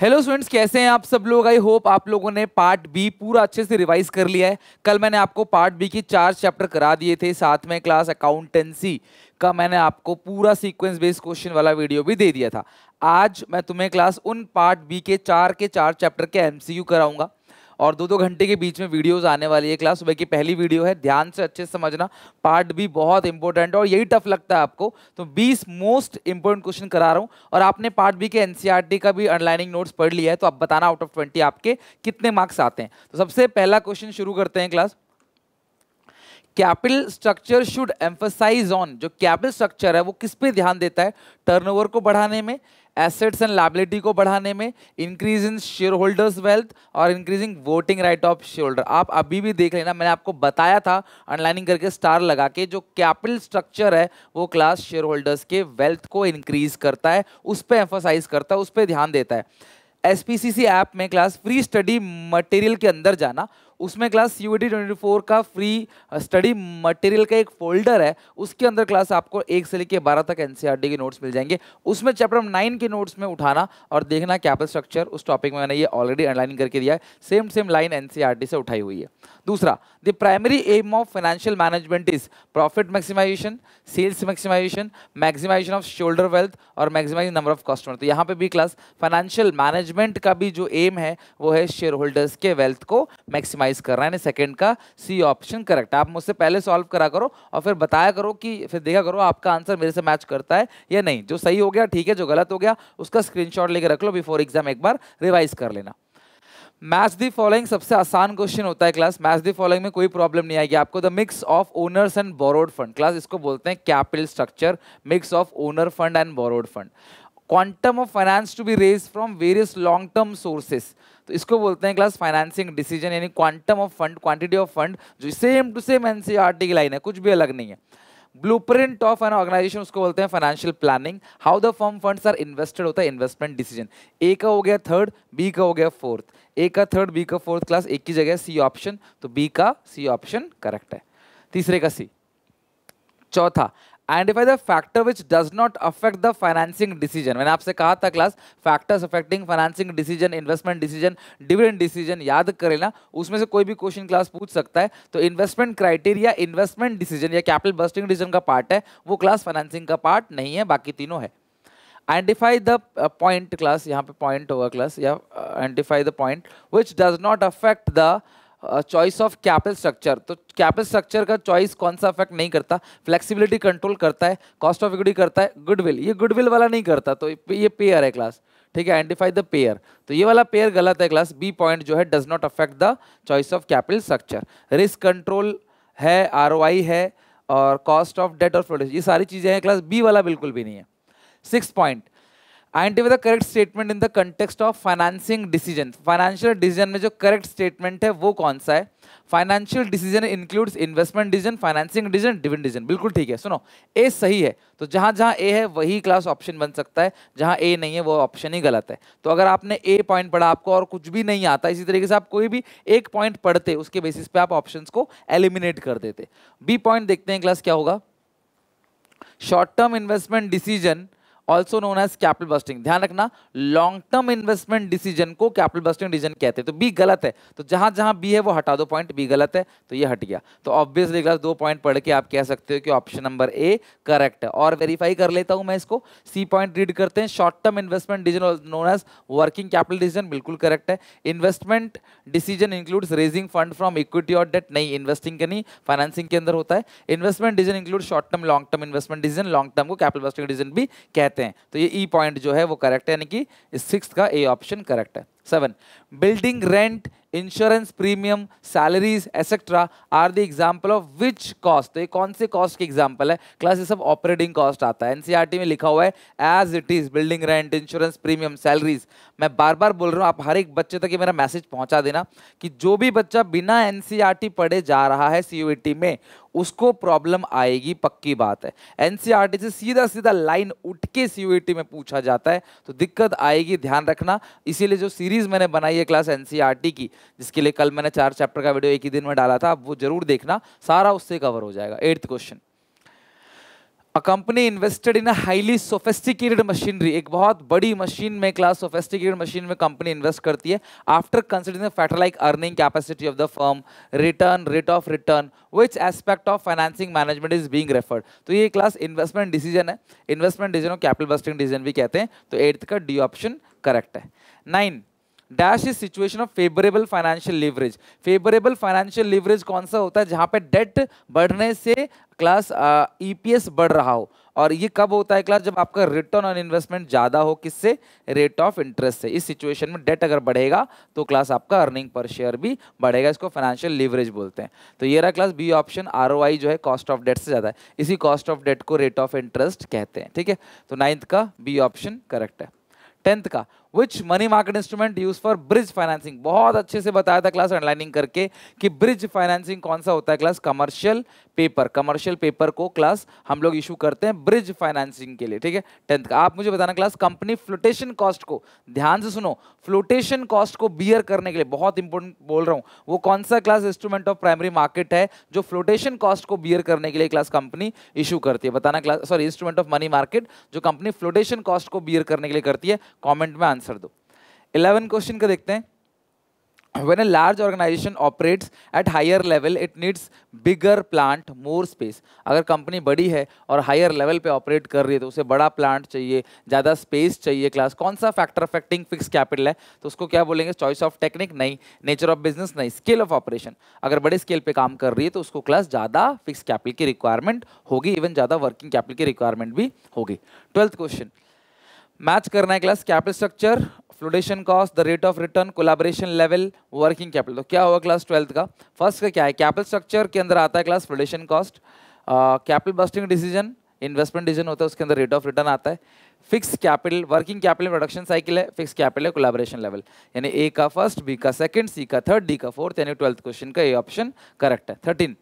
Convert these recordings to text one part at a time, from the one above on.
hello students कैसे हैं आप सब लोग आई होप आप लोगों ने पार्ट बी पूरा अच्छे से रिवाइज कर लिया है कल मैंने आपको पार्ट बी की चार चैप्टर करा दिए थे साथ में क्लास अकाउंटेंसी का मैंने आपको पूरा सीक्वेंस बेस्ड क्वेश्चन वाला वीडियो भी दे दिया था आज मैं तुम्हें क्लास उन पार्ट बी के चार के चार चैप्टर के यू कराऊंगा और दो दो घंटे के बीच में वीडियोस आने वाली है क्लास सुबह की पहली वीडियो है ध्यान से अच्छे से समझना पार्ट भी बहुत इंपॉर्टेंट है और यही टफ लगता है आपको तो बीस मोस्ट इंपॉर्टेंट क्वेश्चन करा रहा हूँ और आपने पार्ट बी के एन e का भी अनलाइनिंग नोट्स पढ़ लिया है तो आप बताना आउट ऑफ ट्वेंटी आपके कितने मार्क्स आते हैं तो सबसे पहला क्वेश्चन शुरू करते हैं class capital structure should emphasise on जो कैपिटल स्ट्रक्चर है वो किस पे ध्यान देता है टर्नओवर को बढ़ाने में एसेट्स एंड लाइबिलिटी को बढ़ाने में increase in shareholders wealth और increasing voting right of shareholder आप अभी भी देख लेना मैंने आपको बताया था अनलाइनिंग करके स्टार लगा के जो कैपिटल स्ट्रक्चर है वो क्लास शेयर होल्डर्स के वेल्थ को इंक्रीज करता है उस पर एम्फोसाइज करता है उस पर ध्यान देता है एस ऐप में क्लास फ्री स्टडी मटेरियल के अंदर जाना उसमें क्लास यू ट्वेंटी फोर का फ्री स्टडी मटेरियल का एक फोल्डर है उसके अंदर क्लास आपको एक से लेकर बारह तक एन e के नोट्स मिल जाएंगे उसमें चैप्टर नाइन के नोट्स में उठाना और देखना कैपल स्ट्रक्चर उस टॉपिक में मैंने ये ऑलरेडी अंडरलाइन करके दिया है सेम सेम लाइन एन से उठाई हुई है दूसरा the primary aim of financial management is profit maximisation sales maximisation maximisation of shoulder wealth और मैक्सिमाइज नंबर ऑफ कस्टमर तो यहाँ पे भी क्लास फाइनेंशियल मैनेजमेंट का भी जो एम है वो है शेयर होल्डर्स के वेल्थ को मैक्सिमाइज मिनिमाइज कर रहा है सेकंड का सी ऑप्शन करेक्ट आप मुझसे पहले सॉल्व करा करो और फिर बताया करो कि फिर देखा करो आपका आंसर मेरे से मैच करता है या नहीं जो सही हो गया ठीक है जो गलत हो गया उसका स्क्रीनशॉट लेके रख लो बिफोर एग्जाम एक बार रिवाइज कर लेना मैच दी फॉलोइंग सबसे आसान क्वेश्चन होता है क्लास मैच दी फॉलोइंग में कोई प्रॉब्लम नहीं आएगी आपको the mix of owners and borrowed fund class इसको बोलते हैं capital structure mix of owner fund and borrowed fund quantum of finance to be raise from various long term sources तो इसको बोलते हैं क्लास फाइनेंसिंग डिसीजन यानी quantum of fund quantity of fund जो same to same N NCERT की line है कुछ भी अलग नहीं है ब्लूप्रिंट ऑफ एन ऑर्गेनाइजेशन उसको बोलते हैं financial planning how the firm funds are invested होता है इन्वेस्टमेंट डिसीजन ए का हो गया थर्ड बी का हो गया फोर्थ ए का थर्ड बी का फोर्थ क्लास एक की जगह सी ऑप्शन तो बी का सी ऑप्शन करेक्ट है तीसरे का सी चौथा identify the factor which does not affect the financing decision मैंने आपसे कहा था class factors affecting financing decision investment decision dividend decision याद कर लेना उसमें से कोई भी क्वेश्चन क्लास पूछ सकता है तो इन्वेस्टमेंट क्राइटेरिया इन्वेस्टमेंट डिसीजन या कैपिटल बस्टिंग डिसीजन का पार्ट है वो क्लास फाइनेंसिंग का पार्ट नहीं है बाकी तीनों है आइडेंटिफाई द पॉइंट क्लास यहाँ पे पॉइंट होगा क्लास या identify the point which does not affect the choice of capital structure तो कैपिटल स्ट्रक्चर का चॉइस कौन सा अफेक्ट नहीं करता फ्लेक्सिबिलिटी कंट्रोल करता है कॉस्ट ऑफ इक्विटी करता है गुडविल ये गुडविल वाला नहीं करता तो ये पेयर है क्लास ठीक है आइडेंटिफाई द पेयर तो ये वाला पेयर गलत है क्लास बी पॉइंट जो है does not affect the choice of capital structure risk control है आर है और कॉस्ट ऑफ डेट और फ्लोटेशन ये सारी चीज़ें हैं क्लास बी वाला बिल्कुल भी नहीं है six point INT with correct statement in the context of financing decision financial decision में जो करेक्ट स्टेटमेंट है वो कौन सा है financial decision includes investment decision financing decision dividend decision बिल्कुल ठीक है सुनो ए सही है तो जहाँ जहाँ ए है वही क्लास ऑप्शन बन सकता है जहाँ ए नहीं है वो ऑप्शन ही गलत है तो अगर आपने ए पॉइंट पढ़ा आपको और कुछ भी नहीं आता इसी तरीके से आप कोई भी एक पॉइंट पढ़ते उसके बेसिस पे आप ऑप्शन को एलिमिनेट कर देते बी पॉइंट देखते हैं क्लास क्या होगा short term investment decision also known as capital budgeting ध्यान रखना लॉन्ग टर्म इन्वेस्टमेंट डिसीजन को कैपिटल बस्टिंग डिसीजन कहते हैं तो बी गलत है तो जहां जहां बी है वो हटा दो पॉइंट बी गलत है तो ये हट गया तो ऑब्वियसली गलत दो पॉइंट पढ़ के आप कह सकते हो कि ऑप्शन नंबर ए करेक्ट है और वेरीफाई कर लेता हूं मैं इसको सी पॉइंट रीड करते हैं short term investment decision known as working capital decision बिल्कुल करेक्ट है investment decision includes raising fund from equity और डेट नहीं इन्वेस्टिंग के नहीं फाइनेंसिंग के अंदर होता है investment decision include short term long term investment decision long term को कैपिटल बस्टिंग डिसीजन भी कहते हैं सकते हैं तो ये ई e पॉइंट जो है वो करेक्ट है यानी कि सिक्स का ए ऑप्शन करेक्ट है seven building rent insurance premium salaries etcetera are the example of which cost तो ये कौन से कॉस्ट की एग्जांपल है क्लास ये सब ऑपरेटिंग कॉस्ट आता है एनसीईआरटी e में लिखा हुआ है as it is building rent insurance premium salaries मैं बार बार बोल रहा हूँ आप हर एक बच्चे तक ये मेरा मैसेज पहुँचा देना कि जो भी बच्चा बिना एन e पढ़े जा रहा है सी e में उसको प्रॉब्लम आएगी पक्की बात है एनसीईआरटी e से सीधा सीधा लाइन उठ के सीयूईटी में पूछा जाता है तो दिक्कत आएगी ध्यान रखना इसीलिए जो सीरीज मैंने बनाई है क्लास एनसीईआरटी e की जिसके लिए कल मैंने चार चैप्टर का वीडियो एक ही दिन में डाला था वो जरूर देखना सारा उससे कवर हो जाएगा eighth question a company invested in a highly sophisticated machinery एक बहुत बड़ी मशीन में क्लास सोफेस्टिकेटेड मशीन में कंपनी इन्वेस्ट करती है after considering factor like earning capacity of the firm return rate of return which aspect of financing management is being referred तो ये class investment decision है investment decision capital budgeting decision भी कहते हैं तो eighth का डी ऑप्शन करेक्ट है nine dash is situation of favourable financial leverage favourable financial leverage कौन सा होता है जहां पे डेट बढ़ने से क्लास ईपीएस e बढ़ रहा हो और ये कब होता है क्लास जब आपका रिटर्न ऑन इन्वेस्टमेंट ज़्यादा हो किससे रेट ऑफ इंटरेस्ट से इस सिचुएशन में डेट अगर बढ़ेगा तो क्लास आपका अर्निंग पर शेयर भी बढ़ेगा इसको फाइनेंशियल लिवरेज बोलते हैं तो ये रहा क्लास बी ऑप्शन आर जो है कॉस्ट ऑफ डेट से ज़्यादा है इसी कॉस्ट ऑफ डेट को रेट ऑफ इंटरेस्ट कहते हैं ठीक है तो नाइन्थ का बी ऑप्शन करेक्ट है टेंथ का which money market instrument use for bridge financing बहुत अच्छे से बताया था क्लास अंडरलाइनिंग करके कि ब्रिज फाइनेंसिंग कौन सा होता है class commercial paper commercial paper को क्लास हम लोग इशू करते हैं ब्रिज फाइनेंसिंग के लिए ठीक है टेंथ का आप मुझे बताना क्लास कंपनी फ्लोटेशन कॉस्ट को ध्यान से सुनो फ्लोटेशन कॉस्ट को बियर करने के लिए बहुत इंपॉर्टेंट बोल रहा हूँ वो कौन सा class instrument of primary market है जो फ्लोटेशन कॉस्ट को बियर करने के लिए क्लास कंपनी इशू करती है बताना class sorry instrument of money market जो कंपनी फ्लोटेशन कॉस्ट को बियर करने के लिए करती है कॉमेंट में आंसर दो इलेवन क्वेश्चन का देखते हैं when a large organisation operates at higher level it needs bigger plant more space अगर कंपनी बड़ी है और हायर लेवल पे ऑपरेट कर रही है तो उसे बड़ा प्लांट चाहिए ज़्यादा स्पेस चाहिए क्लास कौन सा फैक्टर अफेक्टिंग फिक्स कैपिटल है तो उसको क्या बोलेंगे चॉइस ऑफ टेक्निक नहीं नेचर ऑफ बिजनेस नहीं स्केल ऑफ ऑपरेशन अगर बड़े स्केल पर काम कर रही है तो उसको क्लास ज़्यादा फिक्स कैपिटल की रिक्वायरमेंट होगी इवन ज़्यादा वर्किंग कैपिटल की रिक्वायरमेंट भी होगी ट्वेल्थ क्वेश्चन मैच करना है class capital structure flotation cost the rate of return collaboration level working capital तो क्या होगा क्लास ट्वेल्थ का फर्स्ट का क्या है कैपिटल स्ट्रक्चर के अंदर आता है class flotation cost capital budgeting decision investment decision होता है उसके अंदर रेट ऑफ रिटर्न आता है fix capital working capital production cycle है फिक्स कैपिटल है कोलाबोरेशन लेवल यानी ए का फर्स्ट बी का सेकंड सी का थर्ड डी का फोर्थ यानी ट्वेल्थ क्वेश्चन का ए ऑप्शन करेक्ट है thirteen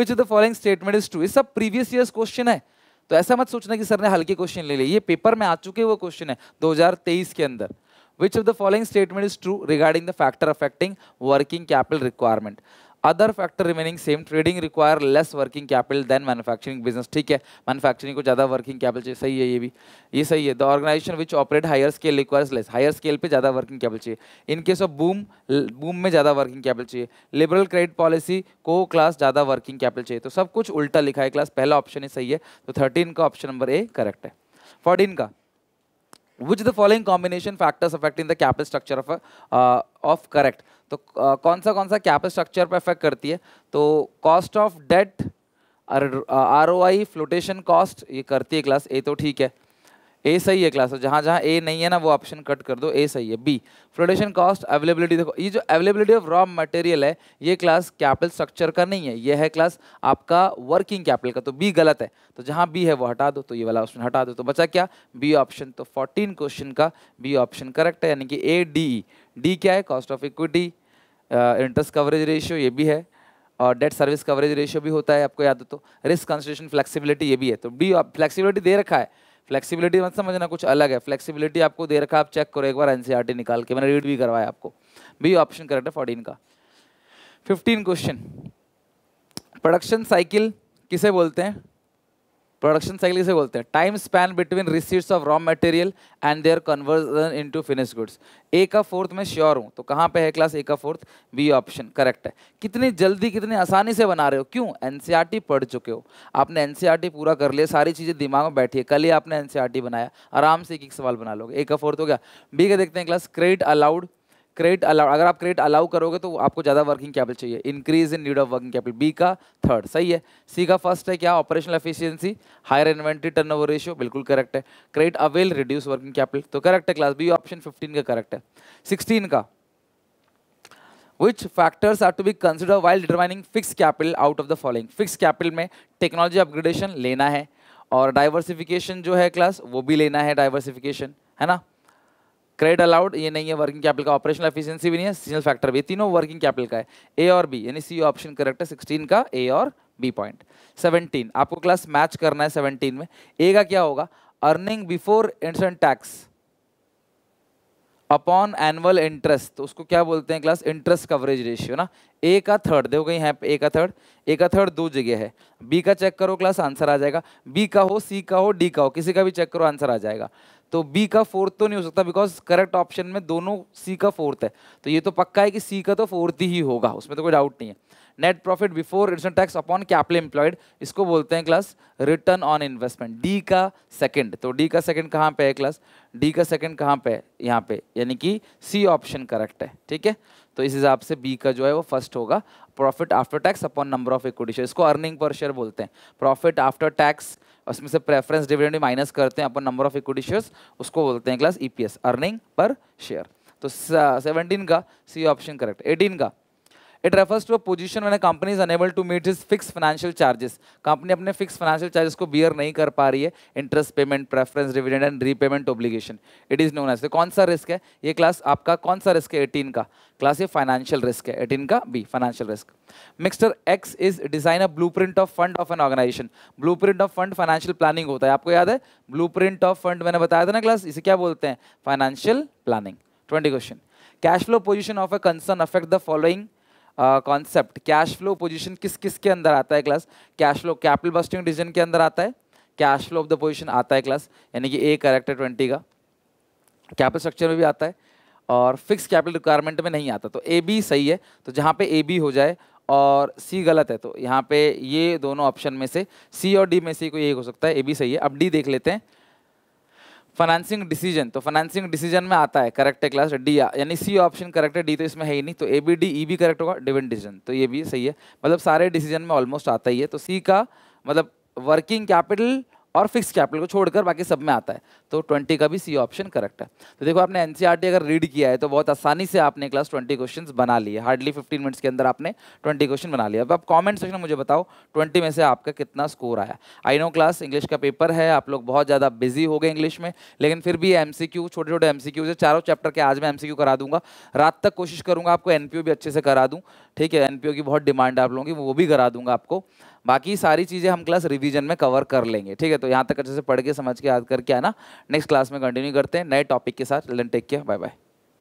which the following statement is true ये सब प्रीवियस ईयर क्वेश्चन है तो ऐसा मत सोचना कि सर ने हल्के क्वेश्चन ले लिए ये पेपर में आ चुके वो क्वेश्चन है 2023 के अंदर which of the following statement is true regarding the factor affecting working capital requirement other factor remaining same trading require less working capital than manufacturing business ठीक है मैन्युफैक्चरिंग को ज़्यादा वर्किंग कैपिटल चाहिए सही है ये भी ये सही है the organisation which operate higher scale requires less higher scale पे ज़्यादा वर्किंग कैपिटल चाहिए in case of boom boom में ज़्यादा वर्किंग कैपिटल चाहिए लिबरल क्रेडिट पॉलिसी को क्लास ज़्यादा वर्किंग कैपिटल चाहिए तो सब कुछ उल्टा लिखा है क्लास पहला ऑप्शन ही सही है तो थर्टीन का ऑप्शन नंबर ए करेक्ट है फोर्टीन का which the following combination factors affecting the capital structure of a uh, of correct तो uh, कौन सा कौन सा कैपिटल स्ट्रक्चर पर अफेक्ट करती है तो cost of debt R O I flotation cost ये करती है क्लास ए तो ठीक है ए सही है क्लास जहाँ जहाँ ए नहीं है ना वो ऑप्शन कट कर दो ए सही है बी फ्लोटेशन कॉस्ट अवेलेबिलिटी देखो ये जो अवेलेबिलिटी ऑफ रॉ मटेरियल है ये क्लास कैपिटल स्ट्रक्चर का नहीं है ये है क्लास आपका वर्किंग कैपिटल का तो बी गलत है तो जहाँ बी है वो हटा दो तो ये वाला ऑप्शन हटा दो तो बचा क्या बी ऑप्शन तो फोर्टीन क्वेश्चन का बी ऑप्शन करेक्ट है यानी कि ए डी डी क्या है cost of equity interest coverage ratio ये भी है और डेट सर्विस कवरेज रेशियो भी होता है आपको याद हो तो रिस्क कंसिडेशन फ्लेक्सिबिलिटी ये भी है तो बी फ्लेक्सिबिलिटी दे रखा है फ्लेक्सिबिलिटी मत समझना कुछ अलग है फ्लेक्सिबिलिटी आपको दे रखा आप चेक करो एक बार एनसीईआरटी e निकाल के मैंने रीड भी करवाया आपको बी ऑप्शन करेक्ट है फोर्टीन का फिफ्टीन क्वेश्चन प्रोडक्शन साइकिल किसे बोलते हैं प्रोडक्शन साइकिल से बोलते हैं time span between receipts of raw material and their conversion into finish goods A का फोर्थ में श्योर हूँ तो कहाँ पे है क्लास ए का फोर्थ बी ऑप्शन करेक्ट है कितनी जल्दी कितनी आसानी से बना रहे हो क्यों एनसीईआरटी e पढ़ चुके हो आपने एनसीईआरटी e पूरा कर लिया सारी चीज़ें दिमाग में बैठी है कल ही आपने टी e बनाया आराम से एक एक सवाल बना लोगे ए का फोर्थ हो गया बी का देखते हैं class credit allowed credit allow अगर आप क्रेडिट अलाउ करोगे तो आपको ज़्यादा वर्किंग कैपिटल चाहिए increase in need of working capital B का थर्ड सही है सी का फर्स्ट है क्या operational efficiency higher inventory turnover ratio बिल्कुल करेक्ट है credit avail reduce working capital तो करेक्ट है क्लास बी ऑप्शन फिफ्टीन का करेक्ट है सिक्सटीन का which factors are to be considered while determining fixed capital out of the following fixed capital में technology upgradation लेना है और diversification जो है class वो भी लेना है diversification है ना क्रेडिट अलाउड ये नहीं है वर्किंग कैपिटल का ऑपरेशनल एफिशिएंसी भी नहीं है सीजनल फैक्टर भी तीनों वर्किंग कैपिटल का है ए और बी यानी सी ऑप्शन करेक्ट है सिक्सटीन का ए और बी पॉइंट सेवनटीन आपको क्लास मैच करना है सेवनटीन में ए का क्या होगा earning before interest tax upon annual interest तो उसको क्या बोलते हैं क्लास इंटरेस्ट कवरेज रेशियो ना ए का थर्ड देखो कहीं है ए का थर्ड ए का थर्ड दो जगह है बी का चेक करो क्लास आंसर आ जाएगा बी का हो सी का हो डी का हो किसी का भी चेक करो आंसर आ जाएगा तो बी का फोर्थ तो नहीं हो सकता बिकॉज करेक्ट ऑप्शन में दोनों सी का फोर्थ है तो ये तो पक्का है कि सी का तो फोर्थ ही होगा उसमें तो कोई डाउट नहीं है net profit before return tax upon capital employed इसको बोलते हैं class return on investment D का सेकंड तो डी का सेकंड कहाँ पे है क्लास डी का सेकंड कहाँ पे है यहाँ पे यानी कि सी ऑप्शन करेक्ट है ठीक है तो इस हिसाब से बी का जो है वो फर्स्ट होगा profit after tax upon number of equity share इसको अर्निंग पर शेयर बोलते हैं प्रॉफिट आफ्टर टैक्स उसमें से प्रेफरेंस डिविडेंड भी माइनस करते हैं upon number of equity shares उसको बोलते हैं class EPS earning per share तो सेवनटीन का सी ऑप्शन करेक्ट एटीन का it refers to a position मैंने company is unable to meet is fix financial charges company अपने फिक्स फाइनेंशियल चार्जेस को bear नहीं कर पा रही है interest payment preference dividend and repayment obligation it is known as कौन सा रिस्क है ये क्लास आपका कौन सा रिस्क है एटीन का क्लास ये फाइनेंशियल रिस्क है एटीन का B financial risk mixture X is design a blue of fund of an organization blue of fund financial planning होता है आपको याद है ब्लू ऑफ फंड मैंने बताया था ना क्लास इसे क्या बोलते हैं financial planning twenty question cash flow position of a concern affect the following concept cash flow position किस किस के अंदर आता है class cash flow capital budgeting decision के अंदर आता है cash flow of the position आता है क्लास यानी कि ए करेक्टर ट्वेंटी का कैपिटल स्ट्रक्चर में भी आता है और फिक्स कैपिटल रिक्वायरमेंट में नहीं आता तो ए बी सही है तो जहाँ पे ए बी हो जाए और सी गलत है तो यहाँ पे ये दोनों ऑप्शन में से सी और डी में से कोई एक हो सकता है ए बी सही है अब डी देख लेते हैं फाइनेंसिंग डिसीजन तो फाइनेंसिंग डिसीजन में आता है करेक्ट है क्लास डी यानी सी ऑप्शन करेक्ट है डी तो इसमें है ही नहीं तो ए बी डी ई भी करेक्ट होगा डिविन डिसीजन तो ये भी सही है मतलब सारे डिसीजन में ऑलमोस्ट आता ही है तो सी का मतलब वर्किंग कैपिटल और फिक्स कैपिटल को छोड़कर बाकी सब में आता है तो ट्वेंटी का भी सी ऑप्शन करेक्ट है तो देखो आपने एन e अगर रीड किया है तो बहुत आसानी से आपने क्लास ट्वेंटी क्वेश्चन बना लिए हार्डली फिफ्टीन मिनट्स के अंदर आपने ट्वेंटी क्वेश्चन बना लिया अब आप कॉमेंट सेक्शन में मुझे बताओ ट्वेंटी में से आपका कितना स्कोर आया आई नो क्लास इंग्लिश का पेपर है आप लोग बहुत ज़्यादा बिजी हो गए इंग्लिश में लेकिन फिर भी एम छोटे छोटे एम सी चारों चैप्टर के आज मैं एम करा दूंगा रात तक कोशिश करूँगा आपको एन भी अच्छे से करा दूँ ठीक है एन की बहुत डिमांड है आप लोगों की वो भी करा दूंगा आपको बाकी सारी चीज़ें हम क्लास रिविजन में कवर कर लेंगे ठीक है तो यहाँ तक अच्छे से पढ़ के समझ के याद करके आना नेक्स्ट क्लास में कंटिन्यू करते हैं नए टॉपिक के साथ टेक केयर बाय बाय